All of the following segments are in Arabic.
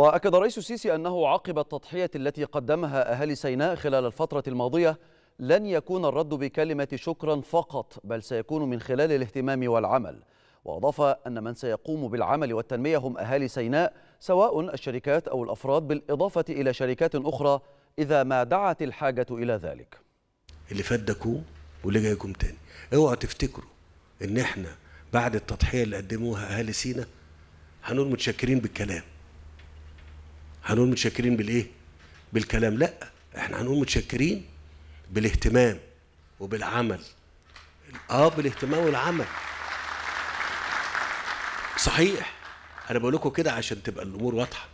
وأكد الرئيس السيسي أنه عقب التضحية التي قدمها أهالي سيناء خلال الفترة الماضية لن يكون الرد بكلمة شكرا فقط بل سيكون من خلال الاهتمام والعمل وأضاف أن من سيقوم بالعمل والتنمية هم أهالي سيناء سواء الشركات أو الأفراد بالإضافة إلى شركات أخرى إذا ما دعت الحاجة إلى ذلك اللي فات ده كوم واللي جايكم تاني اوعوا تفتكروا ان احنا بعد التضحية اللي قدموها أهالي سينا هنقول متشكرين بالكلام هنقول متشكرين بالايه بالكلام لا احنا هنقول متشكرين بالاهتمام وبالعمل اه بالاهتمام والعمل صحيح انا بقول لكم كده عشان تبقى الامور واضحه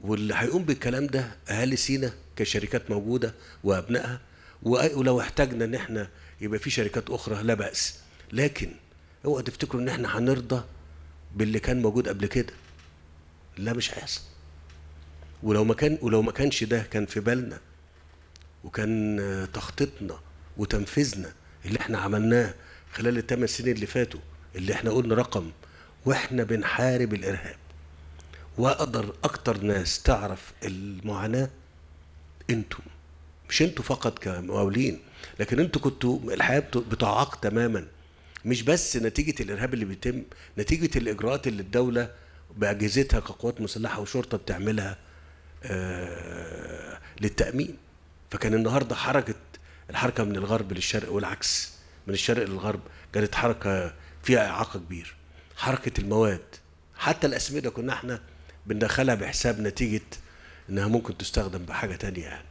واللي هيقوم بالكلام ده اهالي سينا كشركات موجوده وابنائها ولو احتاجنا ان احنا يبقى في شركات اخرى لا باس لكن اوعوا تفتكروا ان احنا هنرضى باللي كان موجود قبل كده لا مش هيحصل ولو ما كان ولو ما كانش ده كان في بالنا وكان تخطيطنا وتنفيذنا اللي احنا عملناه خلال الثمان سنين اللي فاتوا اللي احنا قلنا رقم واحنا بنحارب الارهاب واقدر اكتر ناس تعرف المعاناه انتم مش انتوا فقط كمقاولين لكن انتوا كنتوا الحياه بتعاق تماما مش بس نتيجه الارهاب اللي بيتم نتيجه الاجراءات اللي الدوله باجهزتها كقوات مسلحه وشرطه بتعملها آه، للتأمين فكان النهاردة حركة الحركة من الغرب للشرق والعكس من الشرق للغرب كانت حركة فيها إعاقة كبير حركة المواد حتى الأسمدة كنا احنا بندخلها بحساب نتيجة إنها ممكن تستخدم بحاجة تانية يعني